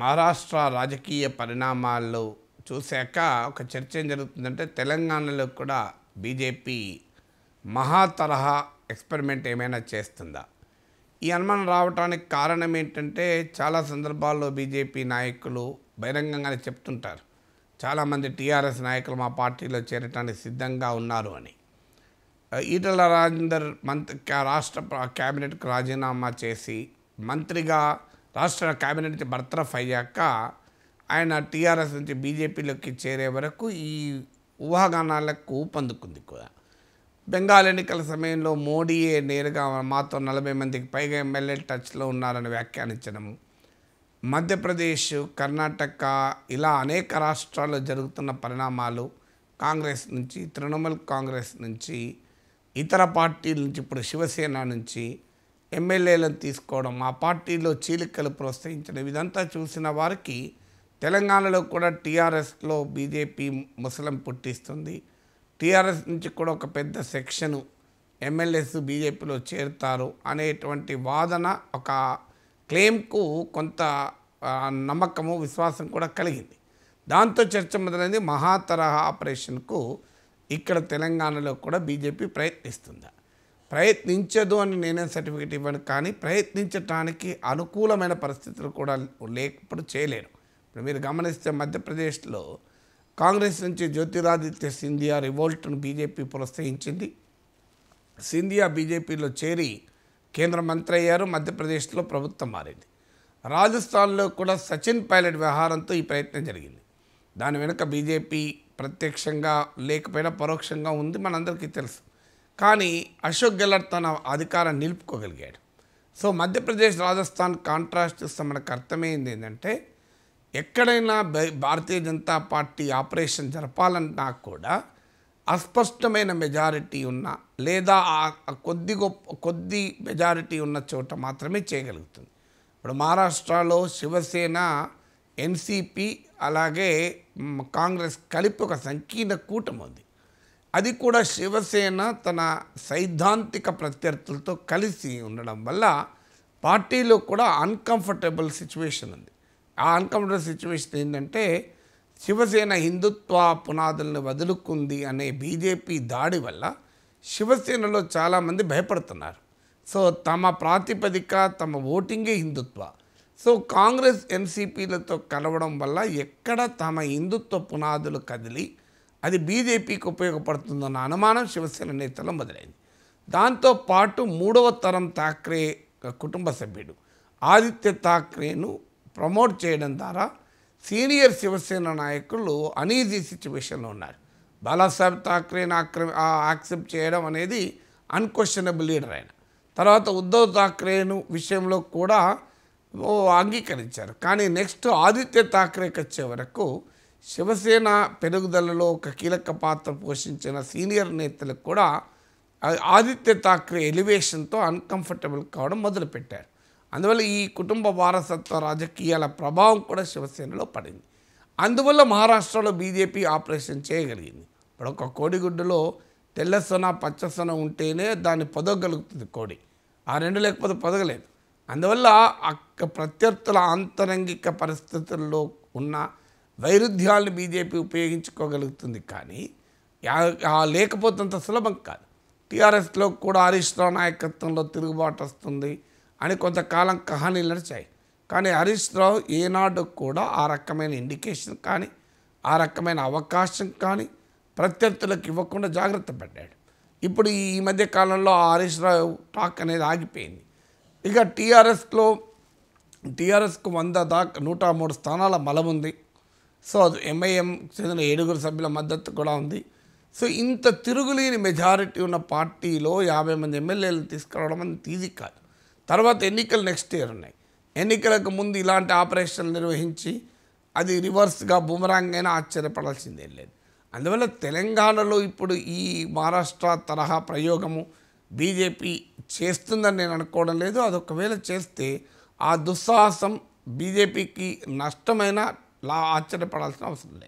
మహారాష్ట్ర రాజకీయ పరిణామాల్లో చూశాక ఒక చర్చ ఏం జరుగుతుందంటే తెలంగాణలో కూడా బీజేపీ మహా తరహా ఎక్స్పెరిమెంట్ ఏమైనా చేస్తుందా ఈ అనుమానం రావడానికి కారణం ఏంటంటే చాలా సందర్భాల్లో బీజేపీ నాయకులు బహిరంగంగానే చెప్తుంటారు చాలామంది టీఆర్ఎస్ నాయకులు మా పార్టీలో చేరటానికి సిద్ధంగా ఉన్నారు అని ఈటల రాజేందర్ మంత్రి రాష్ట్ర క్యాబినెట్కు రాజీనామా చేసి మంత్రిగా రాష్ట్ర కేబినెట్ బర్తరఫ్ అయ్యాక ఆయన టీఆర్ఎస్ నుంచి బీజేపీలోకి చేరే వరకు ఈ ఊహాగానాలకు ఊపందుకుంది కూడా బెంగాల్ ఎన్నికల సమయంలో మోడీయే నేరుగా మాతో నలభై మందికి పైగా ఎమ్మెల్యే టచ్లో ఉన్నారని వ్యాఖ్యానించడం మధ్యప్రదేశ్ కర్ణాటక ఇలా అనేక రాష్ట్రాల్లో జరుగుతున్న పరిణామాలు కాంగ్రెస్ నుంచి తృణమూల్ కాంగ్రెస్ నుంచి ఇతర పార్టీల నుంచి ఇప్పుడు శివసేన నుంచి ఎమ్మెల్యేలను తీసుకోవడం ఆ పార్టీలో చీలికలు ప్రోత్సహించడం ఇదంతా చూసిన వారికి తెలంగాణలో కూడా టీఆర్ఎస్లో బీజేపీ ముసలం పుట్టిస్తుంది టీఆర్ఎస్ నుంచి కూడా ఒక పెద్ద సెక్షను ఎమ్మెల్యేస్ బీజేపీలో చేరుతారు అనేటువంటి వాదన ఒక క్లెయిమ్కు కొంత నమ్మకము విశ్వాసం కూడా కలిగింది దాంతో చర్చ మొదలైంది మహాతరహ ఆపరేషన్కు ఇక్కడ తెలంగాణలో కూడా బీజేపీ ప్రయత్నిస్తుందా ప్రయత్నించదు అని నేనే సర్టిఫికేట్ ఇవ్వను కానీ ప్రయత్నించటానికి అనుకూలమైన పరిస్థితులు కూడా లేకపోతే చేయలేరు ఇప్పుడు మీరు గమనిస్తే మధ్యప్రదేశ్లో కాంగ్రెస్ నుంచి జ్యోతిరాదిత్య సింధియా రివోల్ట్ను బీజేపీ ప్రోత్సహించింది సింధియా బీజేపీలో చేరి కేంద్ర మంత్రి అయ్యారు మధ్యప్రదేశ్లో ప్రభుత్వం మారింది రాజస్థాన్లో కూడా సచిన్ పైలట్ వ్యవహారంతో ఈ ప్రయత్నం జరిగింది దాని వెనుక బీజేపీ ప్రత్యక్షంగా లేకపోయినా పరోక్షంగా ఉంది మనందరికీ తెలుసు కానీ అశోక్ గెహ్లట్ తన అధికారం నిలుపుకోగలిగాడు సో మధ్యప్రదేశ్ రాజస్థాన్ కాంట్రాస్ట్ చూస్తే మనకు అర్థమైంది ఏంటంటే ఎక్కడైనా భారతీయ జనతా పార్టీ ఆపరేషన్ జరపాలన్నా కూడా అస్పష్టమైన మెజారిటీ ఉన్న లేదా కొద్ది గొప్ప కొద్ది మెజారిటీ ఉన్న చోట మాత్రమే చేయగలుగుతుంది ఇప్పుడు మహారాష్ట్రలో శివసేన ఎన్సిపి అలాగే కాంగ్రెస్ కలిపి ఒక సంకీర్ణ కూటమి ఉంది అది కూడా శివసేన తన సైద్ధాంతిక ప్రత్యర్థులతో కలిసి ఉండడం వల్ల పార్టీలో కూడా అన్కంఫర్టబుల్ సిచ్యువేషన్ ఉంది ఆ అన్కంఫర్టబుల్ సిచ్యువేషన్ ఏంటంటే శివసేన హిందుత్వ పునాదులను వదులుకుంది అనే బీజేపీ దాడి వల్ల శివసేనలో చాలామంది భయపడుతున్నారు సో తమ ప్రాతిపదిక తమ ఓటింగే హిందుత్వ సో కాంగ్రెస్ ఎన్సీపీలతో కలవడం వల్ల ఎక్కడ తమ హిందుత్వ పునాదులు కదిలి అది బీజేపీకి ఉపయోగపడుతుందన్న అనుమానం శివసేన నేతల్లో మొదలైంది దాంతో పాటు మూడవ తరం థాక్రే కుటుంబ సభ్యుడు ఆదిత్య థాక్రేను ప్రమోట్ చేయడం ద్వారా సీనియర్ శివసేన నాయకులు అనీజీ సిచ్యువేషన్లో ఉన్నారు బాలాసాహెబ్ థాక్రేను ఆక్రమి యాక్సెప్ట్ చేయడం అనేది అన్క్వశ్చనబుల్ లీడర్ ఆయన తర్వాత ఉద్ధవ్ థాక్రేను విషయంలో కూడా అంగీకరించారు కానీ నెక్స్ట్ ఆదిత్య థాక్రేకి వచ్చే వరకు శివసేన పెరుగుదలలో ఒక కీలక పాత్ర పోషించిన సీనియర్ నేతలకు కూడా ఆదిత్య ఠాక్రే ఎలివేషన్తో అన్కంఫర్టబుల్ కావడం మొదలుపెట్టారు అందువల్ల ఈ కుటుంబ వారసత్వ రాజకీయాల ప్రభావం కూడా శివసేనలో పడింది అందువల్ల మహారాష్ట్రలో బీజేపీ ఆపరేషన్ చేయగలిగింది ఇప్పుడు ఒక కోడిగుడ్డులో తెల్ల సొన పచ్చ సొన ఉంటేనే దాన్ని పొదగలుగుతుంది కోడి ఆ రెండు లేకపోతే పొదగలేదు అందువల్ల అక్క ప్రత్యర్థుల ఆంతరంగిక పరిస్థితుల్లో ఉన్న వైరుధ్యాలను బీజేపీ ఉపయోగించుకోగలుగుతుంది కానీ లేకపోతే సులభం కాదు టీఆర్ఎస్లో కూడా హరీష్ రావు నాయకత్వంలో తిరుగుబాటు వస్తుంది అని కొంతకాలం కహానీలు నడిచాయి కానీ హరీష్ రావు ఏనాడు కూడా ఆ రకమైన ఇండికేషన్ కానీ ఆ రకమైన అవకాశం కానీ ప్రత్యర్థులకు ఇవ్వకుండా జాగ్రత్త పడ్డాడు ఇప్పుడు ఈ మధ్య కాలంలో ఆ హరీష్ రావు టాక్ అనేది ఆగిపోయింది ఇక టీఆర్ఎస్లో టీఆర్ఎస్కు వంద దాకా నూట మూడు స్థానాల మలముంది సో అది ఎంఐఎం చెందిన ఏడుగురు సభ్యుల మద్దతు కూడా ఉంది సో ఇంత తిరుగులేని మెజారిటీ ఉన్న పార్టీలో యాభై మంది ఎమ్మెల్యేలు తీసుకురావడం అని తీది కాదు తర్వాత ఎన్నికలు నెక్స్ట్ ఇయర్ ఉన్నాయి ఎన్నికలకు ముందు ఇలాంటి ఆపరేషన్లు నిర్వహించి అది రివర్స్గా బుమరాంగ్ అయినా ఆశ్చర్యపడాల్సిందేం లేదు అందువల్ల తెలంగాణలో ఇప్పుడు ఈ మహారాష్ట్ర తరహా ప్రయోగము బీజేపీ చేస్తుందని నేను అనుకోవడం లేదు అది ఒకవేళ చేస్తే ఆ దుస్సాహసం బీజేపీకి నష్టమైన అలా ఆశ్చర్యపడాల్సిన అవసరం లేదు